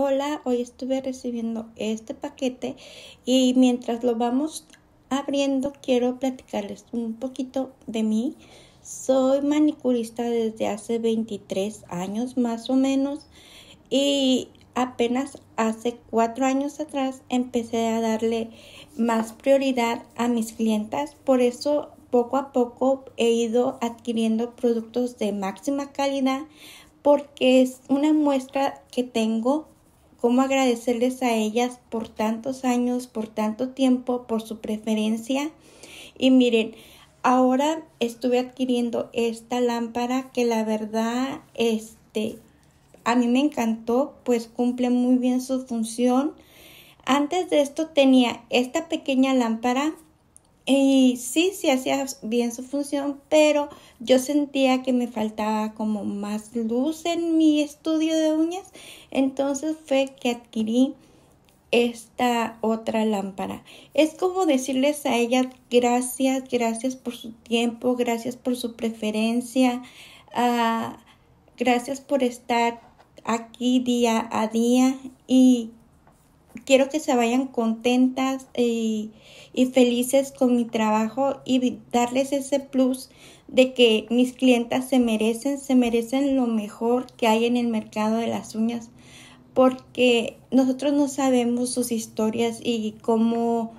hola, hoy estuve recibiendo este paquete y mientras lo vamos abriendo quiero platicarles un poquito de mí. Soy manicurista desde hace 23 años más o menos y apenas hace 4 años atrás empecé a darle más prioridad a mis clientas. Por eso poco a poco he ido adquiriendo productos de máxima calidad porque es una muestra que tengo cómo agradecerles a ellas por tantos años, por tanto tiempo, por su preferencia. Y miren, ahora estuve adquiriendo esta lámpara que la verdad, este, a mí me encantó, pues cumple muy bien su función. Antes de esto tenía esta pequeña lámpara y sí, sí hacía bien su función, pero yo sentía que me faltaba como más luz en mi estudio de uñas. Entonces fue que adquirí esta otra lámpara. Es como decirles a ella gracias, gracias por su tiempo, gracias por su preferencia, ah, gracias por estar aquí día a día y Quiero que se vayan contentas y, felices con mi trabajo y darles ese plus de que mis clientas se merecen, se merecen lo mejor que hay en el mercado de las uñas, porque nosotros no sabemos sus historias y cómo,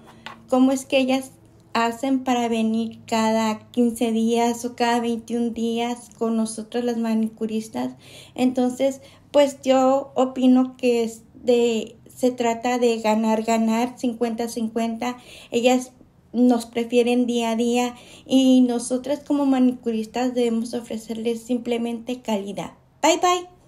cómo es que ellas hacen para venir cada 15 días o cada 21 días con nosotros las manicuristas. Entonces, pues yo opino que es de se trata de ganar, ganar 50-50. Ellas nos prefieren día a día y nosotras como manicuristas debemos ofrecerles simplemente calidad. Bye bye.